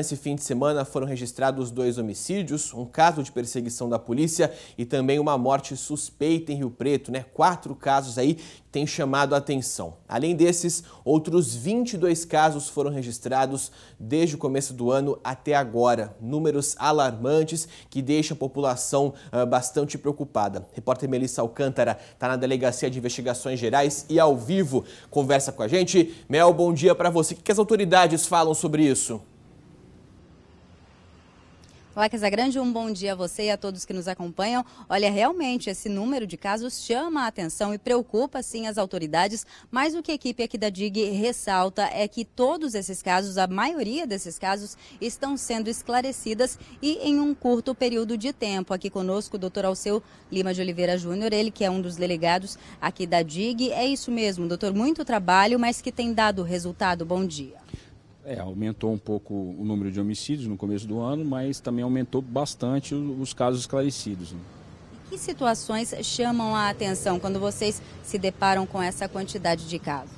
Nesse fim de semana foram registrados dois homicídios, um caso de perseguição da polícia e também uma morte suspeita em Rio Preto, né? Quatro casos aí têm chamado a atenção. Além desses, outros 22 casos foram registrados desde o começo do ano até agora. Números alarmantes que deixam a população uh, bastante preocupada. repórter Melissa Alcântara está na Delegacia de Investigações Gerais e ao vivo conversa com a gente. Mel, bom dia para você. O que as autoridades falam sobre isso? Olá, Casagrande, um bom dia a você e a todos que nos acompanham. Olha, realmente esse número de casos chama a atenção e preocupa sim as autoridades, mas o que a equipe aqui da DIG ressalta é que todos esses casos, a maioria desses casos, estão sendo esclarecidas e em um curto período de tempo. Aqui conosco o doutor Alceu Lima de Oliveira Júnior, ele que é um dos delegados aqui da DIG. É isso mesmo, doutor, muito trabalho, mas que tem dado resultado. Bom dia. É, aumentou um pouco o número de homicídios no começo do ano, mas também aumentou bastante os casos esclarecidos. Né? Que situações chamam a atenção quando vocês se deparam com essa quantidade de casos?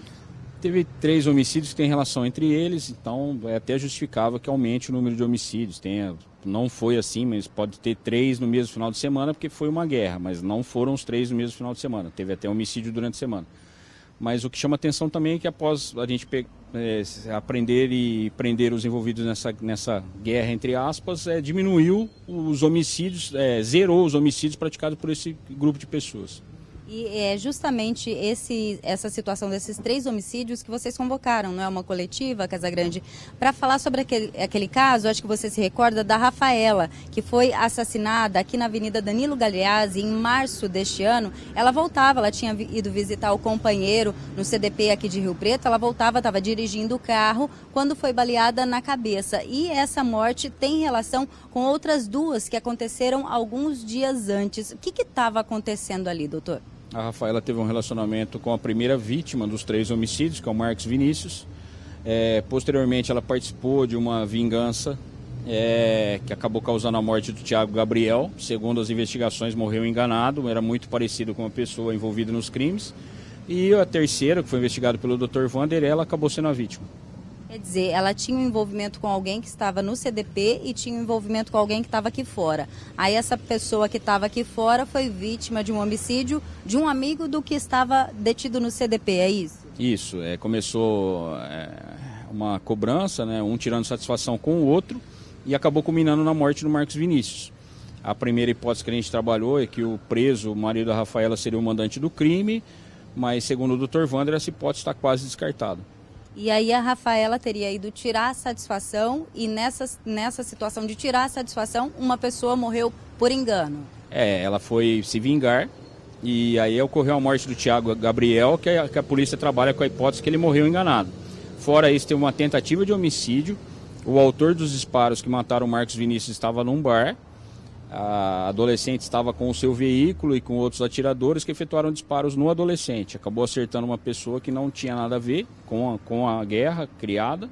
Teve três homicídios que têm relação entre eles, então é até justificável que aumente o número de homicídios. Tem, não foi assim, mas pode ter três no mesmo final de semana, porque foi uma guerra, mas não foram os três no mesmo final de semana. Teve até homicídio durante a semana. Mas o que chama atenção também é que após a gente pegar é, aprender e prender os envolvidos nessa, nessa guerra, entre aspas, é, diminuiu os homicídios, é, zerou os homicídios praticados por esse grupo de pessoas. E é justamente esse, essa situação desses três homicídios que vocês convocaram, não é uma coletiva, Casa Grande, Para falar sobre aquele, aquele caso, acho que você se recorda da Rafaela, que foi assassinada aqui na Avenida Danilo Galeazzi em março deste ano. Ela voltava, ela tinha ido visitar o companheiro no CDP aqui de Rio Preto, ela voltava, estava dirigindo o carro quando foi baleada na cabeça. E essa morte tem relação com outras duas que aconteceram alguns dias antes. O que estava acontecendo ali, doutor? A Rafaela teve um relacionamento com a primeira vítima dos três homicídios, que é o Marcos Vinícius. É, posteriormente, ela participou de uma vingança é, que acabou causando a morte do Tiago Gabriel. Segundo as investigações, morreu enganado, era muito parecido com uma pessoa envolvida nos crimes. E a terceira, que foi investigada pelo Dr. Vander, ela acabou sendo a vítima. Quer dizer, ela tinha um envolvimento com alguém que estava no CDP e tinha um envolvimento com alguém que estava aqui fora. Aí essa pessoa que estava aqui fora foi vítima de um homicídio de um amigo do que estava detido no CDP, é isso? Isso, é, começou é, uma cobrança, né, um tirando satisfação com o outro e acabou culminando na morte do Marcos Vinícius. A primeira hipótese que a gente trabalhou é que o preso, o marido da Rafaela, seria o mandante do crime, mas segundo o Dr. Wander, essa hipótese está quase descartada. E aí a Rafaela teria ido tirar a satisfação e nessa, nessa situação de tirar a satisfação, uma pessoa morreu por engano. É, ela foi se vingar e aí ocorreu a morte do Tiago Gabriel, que a, é, que a polícia trabalha com a hipótese que ele morreu enganado. Fora isso, tem uma tentativa de homicídio. O autor dos disparos que mataram o Marcos Vinícius estava num bar a adolescente estava com o seu veículo e com outros atiradores que efetuaram disparos no adolescente. Acabou acertando uma pessoa que não tinha nada a ver com a, com a guerra criada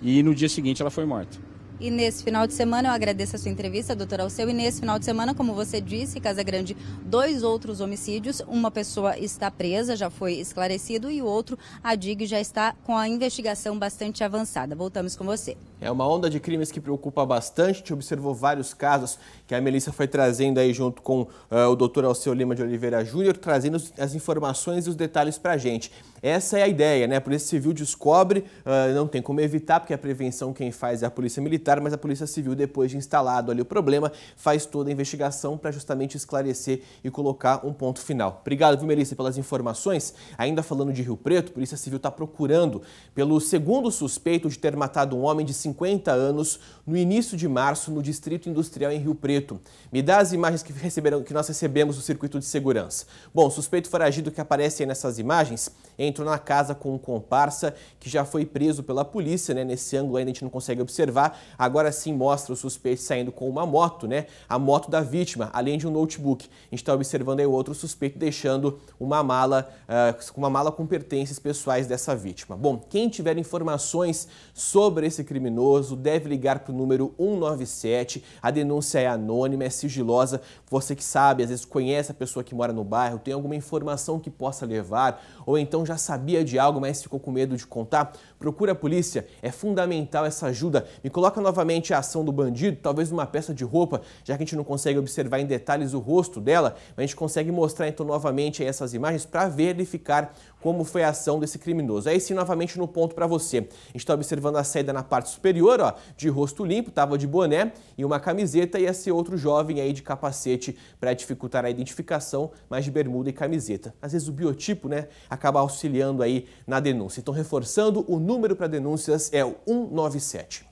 e no dia seguinte ela foi morta. E nesse final de semana, eu agradeço a sua entrevista, doutor Alceu. E nesse final de semana, como você disse, Casa Grande, dois outros homicídios. Uma pessoa está presa, já foi esclarecido, e o outro, a DIG, já está com a investigação bastante avançada. Voltamos com você. É uma onda de crimes que preocupa bastante. A gente observou vários casos que a Melissa foi trazendo aí junto com uh, o doutor Alceu Lima de Oliveira Júnior, trazendo as informações e os detalhes para a gente. Essa é a ideia, né? A Polícia Civil descobre, uh, não tem como evitar, porque a prevenção quem faz é a Polícia Militar, mas a Polícia Civil, depois de instalado ali o problema, faz toda a investigação para justamente esclarecer e colocar um ponto final. Obrigado, viu, Melissa, pelas informações. Ainda falando de Rio Preto, a Polícia Civil está procurando pelo segundo suspeito de ter matado um homem de 50 anos no início de março no Distrito Industrial em Rio Preto. Me dá as imagens que, receberam, que nós recebemos do circuito de segurança. Bom, suspeito foragido que aparece aí nessas imagens, em entrou na casa com um comparsa que já foi preso pela polícia, né? Nesse ângulo ainda a gente não consegue observar. Agora sim mostra o suspeito saindo com uma moto, né? A moto da vítima, além de um notebook. A gente está observando aí o outro suspeito deixando uma mala, uh, uma mala com pertences pessoais dessa vítima. Bom, quem tiver informações sobre esse criminoso deve ligar para o número 197. A denúncia é anônima, é sigilosa. Você que sabe, às vezes conhece a pessoa que mora no bairro, tem alguma informação que possa levar, ou então já sabia de algo, mas ficou com medo de contar? Procura a polícia, é fundamental essa ajuda. Me coloca novamente a ação do bandido, talvez uma peça de roupa, já que a gente não consegue observar em detalhes o rosto dela, a gente consegue mostrar então novamente essas imagens para verificar como foi a ação desse criminoso. Aí sim, novamente no ponto para você. A gente está observando a saída na parte superior, ó, de rosto limpo, estava de boné e uma camiseta, e esse outro jovem aí de capacete para dificultar a identificação, mas de bermuda e camiseta. Às vezes o biotipo, né, acaba auxiliando auxiliando aí na denúncia. Então, reforçando, o número para denúncias é o 197.